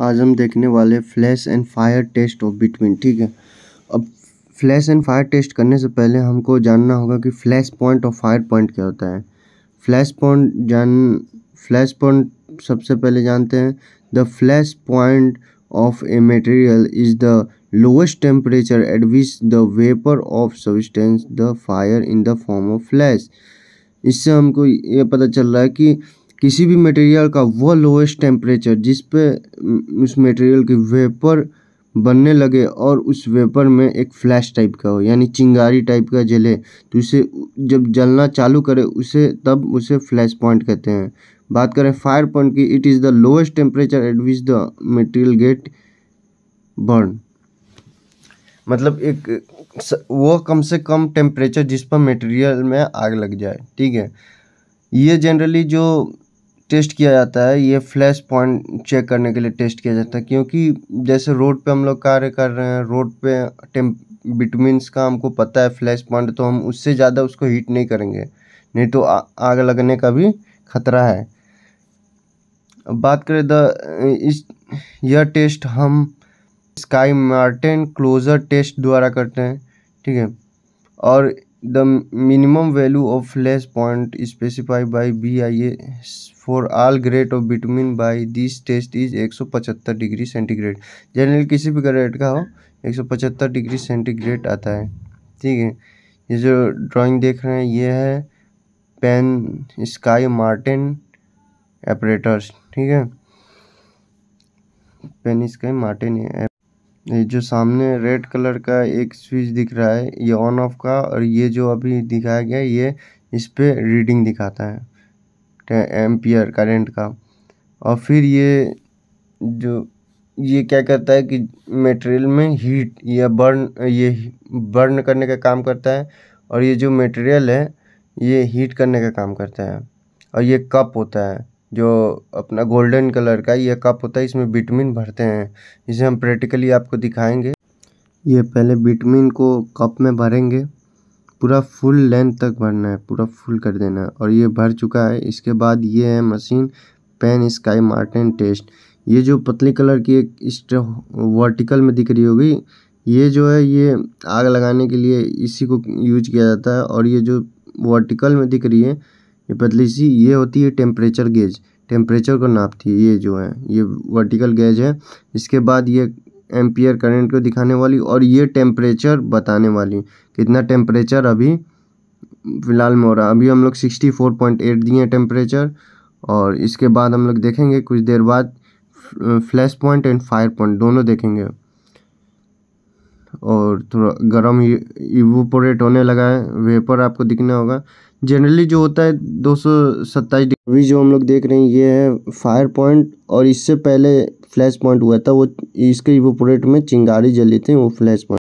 आज हम देखने वाले flash and fire test of bitumen ठीक है अब फ्लैश एंड फायर टेस्ट करने से पहले हमको जानना होगा कि फ्लैश पॉइंट और फायर पॉइंट क्या होता है फ्लैश पॉइंट जान फ्लैश पॉइंट सबसे पहले जानते हैं the flash point of a material is the lowest temperature at which the vapour of substance the fire in the form of flash इससे हमको ये पता चल रहा है कि किसी भी मटेरियल का वह लोएस्ट टेम्परेचर जिस पे उस मटेरियल की वेपर बनने लगे और उस वेपर में एक फ्लैश टाइप का हो यानी चिंगारी टाइप का जले तो उसे जब जलना चालू करे उसे तब उसे फ्लैश पॉइंट कहते हैं बात करें फायर पॉइंट की it is the lowest temperature at which the material get burn मतलब एक वो कम से कम टेम्परेचर जिस पर मटेरियल में आग लग जाए ठीक है ये जनरली जो टेस्ट किया जाता है ये फ्लैश पॉइंट चेक करने के लिए टेस्ट किया जाता है क्योंकि जैसे रोड पे हम लोग कार्य कर रहे हैं रोड पे टेम्प विटमिनस का हमको पता है फ्लैश पॉइंट तो हम उससे ज़्यादा उसको हीट नहीं करेंगे नहीं तो आग लगने का भी खतरा है अब बात करें द इस यह टेस्ट हम स्काई मार्टिन क्लोजर टेस्ट द्वारा करते हैं ठीक है और the minimum flash point value by B I specified for all grade of bitumen by this test is एक सौ 175 डिग्री सेंटीग्रेड जनरल किसी भी ग्रेड का हो 175 डिग्री सेंटीग्रेड आता है ठीक है ये जो ड्राइंग देख रहे हैं ये है पेन स्काई मार्टिन एपरेटर्स ठीक है पेन स्काई मार्टिन ये जो सामने रेड कलर का एक स्विच दिख रहा है ये ऑन ऑफ का और ये जो अभी दिखाया गया ये इस पर रीडिंग दिखाता है एम्पियर करंट का और फिर ये जो ये क्या करता है कि मटेरियल में हीट या बर्न ये बर्न करने का काम करता है और ये जो मटेरियल है ये हीट करने का काम करता है और ये कप होता है जो अपना गोल्डन कलर का ये कप होता है इसमें बिटमिन भरते हैं इसे हम प्रैक्टिकली आपको दिखाएंगे ये पहले बिटमिन को कप में भरेंगे पूरा फुल लेंथ तक भरना है पूरा फुल कर देना है और ये भर चुका है इसके बाद ये है machine Pensky Martens test ये जो पतली कलर की एक वर्टिकल में दिख रही होगी ये जो है ये आग लगाने के लिए इसी को यूज किया जाता है और ये जो वर्टिकल में दिख रही है ये पतली सी ये होती है टेम्परेचर गेज टेम्परेचर को नापती है ये जो है ये वर्टिकल गेज है इसके बाद ये एम्पियर करंट को दिखाने वाली और ये टेम्परेचर बताने वाली कितना टेम्परेचर अभी फ़िलहाल में हो रहा अभी हम लोग सिक्सटी फोर पॉइंट एट दिए हैं टेम्परेचर और इसके बाद हम लोग देखेंगे कुछ देर बाद flash point and fire point दोनों देखेंगे और थोड़ा गर्म इवोपोरेट होने लगा है वेपर आपको दिखना होगा जनरली जो होता है दो सौ सत्ताईस डिग्री जो हम लोग देख रहे हैं ये है फायर पॉइंट और इससे पहले फ्लैश पॉइंट हुआ था वो इसके प्रोडक्ट में चिंगारी जली थी वो फ्लैश पॉइंट